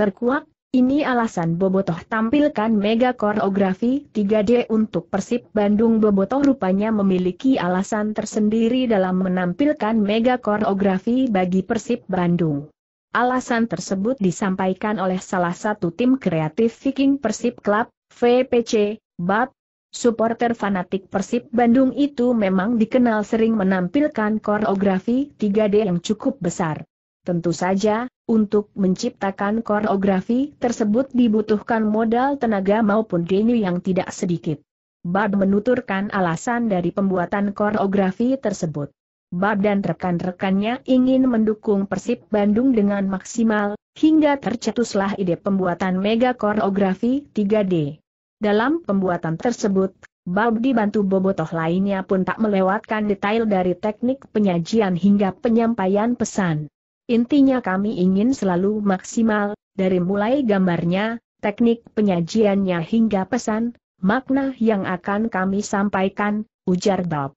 terkuak, ini alasan Bobotoh tampilkan mega koreografi 3D untuk Persib Bandung Bobotoh rupanya memiliki alasan tersendiri dalam menampilkan mega koreografi bagi Persib Bandung. Alasan tersebut disampaikan oleh salah satu tim kreatif Viking Persib Club, VPC, BAP. Supporter fanatik Persib Bandung itu memang dikenal sering menampilkan koreografi 3D yang cukup besar. Tentu saja, untuk menciptakan koreografi tersebut dibutuhkan modal tenaga maupun denyu yang tidak sedikit. Bab menuturkan alasan dari pembuatan koreografi tersebut. Bab dan rekan-rekannya ingin mendukung Persib Bandung dengan maksimal, hingga tercetuslah ide pembuatan mega koreografi 3D. Dalam pembuatan tersebut, Bab dibantu bobotoh lainnya pun tak melewatkan detail dari teknik penyajian hingga penyampaian pesan. Intinya kami ingin selalu maksimal, dari mulai gambarnya, teknik penyajiannya hingga pesan, makna yang akan kami sampaikan, ujar Bob.